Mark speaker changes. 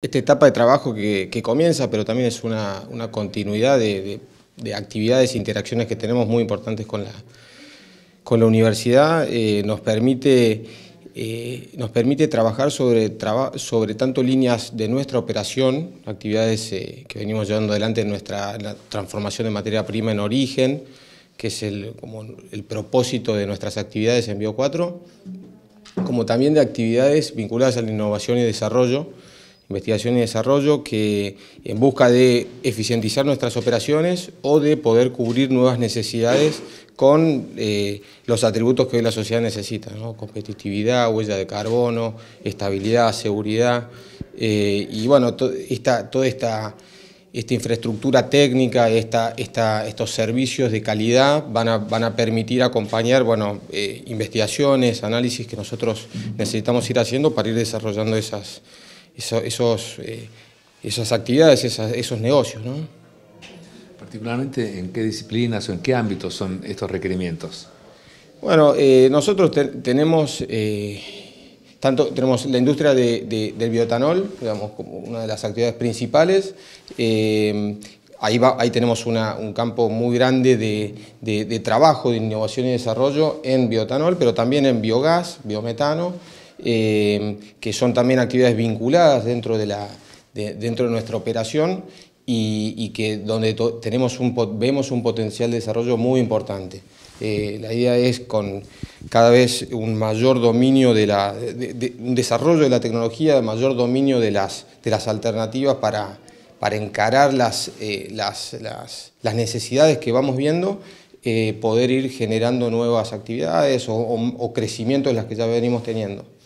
Speaker 1: Esta etapa de trabajo que, comienza, pero también es una, continuidad de, actividades e interacciones que tenemos muy importantes con la, universidad, eh, eh, nos, permite, trabajar sobre, tanto líneas de nuestra operación, actividades eh, que venimos llevando adelante en nuestra la transformación de materia prima en origen, que es el propósito de nuestras actividades en Bio4, como también de actividades vinculadas a la innovación y desarrollo, investigación y desarrollo que en busca de eficientizar nuestras operaciones o de poder cubrir nuevas necesidades con eh, los atributos que hoy la sociedad necesita, ¿no? competitividad, huella de carbono, estabilidad, seguridad, eh, y bueno, toda esta, esta infraestructura técnica, estos servicios de calidad van a, van a permitir acompañar bueno, eh, investigaciones, análisis que nosotros necesitamos ir haciendo para ir desarrollando esas eh, esas actividades, esos negocios. ¿no? Particularmente, ¿en qué disciplinas o en qué ámbitos son estos requerimientos? Bueno, eh, nosotros tenemos, eh, tanto, tenemos la industria de, del biotanol, digamos, como una de las actividades principales. Ahí, tenemos un campo muy grande de, trabajo, de innovación y desarrollo en biotanol, pero también en biogás, biometano, Em, que son también actividades vinculadas dentro de, la, dentro de nuestra operación y, que donde tenemos vemos un potencial de desarrollo muy importante. Eh, la idea es con cada vez un mayor dominio de la, un desarrollo de la tecnología, mayor dominio de las, de las alternativas para, para encarar las, eh, las, necesidades que vamos viendo, eh, poder ir generando nuevas actividades o, o crecimiento de las que ya venimos teniendo.